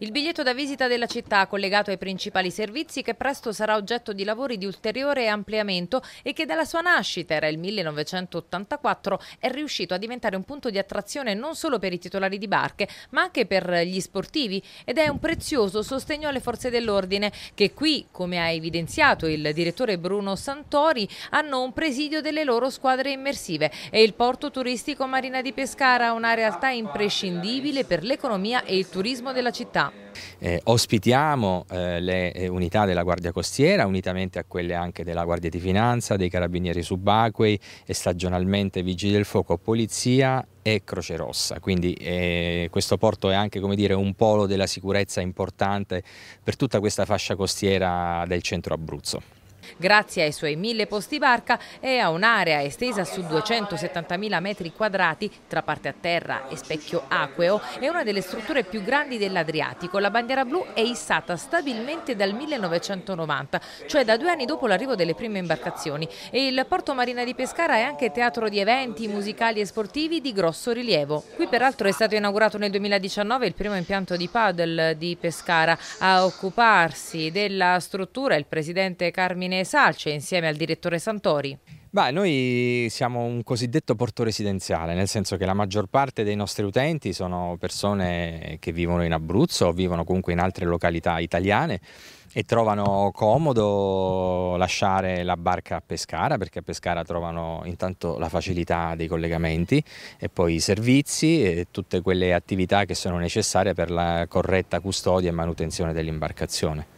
Il biglietto da visita della città collegato ai principali servizi che presto sarà oggetto di lavori di ulteriore ampliamento e che dalla sua nascita, era il 1984, è riuscito a diventare un punto di attrazione non solo per i titolari di barche ma anche per gli sportivi ed è un prezioso sostegno alle forze dell'ordine che qui, come ha evidenziato il direttore Bruno Santori, hanno un presidio delle loro squadre immersive e il porto turistico Marina di Pescara, una realtà imprescindibile per l'economia e il turismo della città. Eh, ospitiamo eh, le eh, unità della Guardia Costiera, unitamente a quelle anche della Guardia di Finanza, dei Carabinieri Subacquei e stagionalmente Vigili del Fuoco, Polizia e Croce Rossa. Quindi eh, questo porto è anche dire, un polo della sicurezza importante per tutta questa fascia costiera del centro Abruzzo grazie ai suoi mille posti barca e a un'area estesa su 270.000 metri quadrati tra parte a terra e specchio acqueo, è una delle strutture più grandi dell'Adriatico. La bandiera blu è issata stabilmente dal 1990, cioè da due anni dopo l'arrivo delle prime imbarcazioni e il porto Marina di Pescara è anche teatro di eventi musicali e sportivi di grosso rilievo. Qui peraltro è stato inaugurato nel 2019 il primo impianto di paddle di Pescara. A occuparsi della struttura il presidente Carmine Irene Salce insieme al direttore Santori. Beh, noi siamo un cosiddetto porto residenziale, nel senso che la maggior parte dei nostri utenti sono persone che vivono in Abruzzo o vivono comunque in altre località italiane e trovano comodo lasciare la barca a Pescara perché a Pescara trovano intanto la facilità dei collegamenti e poi i servizi e tutte quelle attività che sono necessarie per la corretta custodia e manutenzione dell'imbarcazione.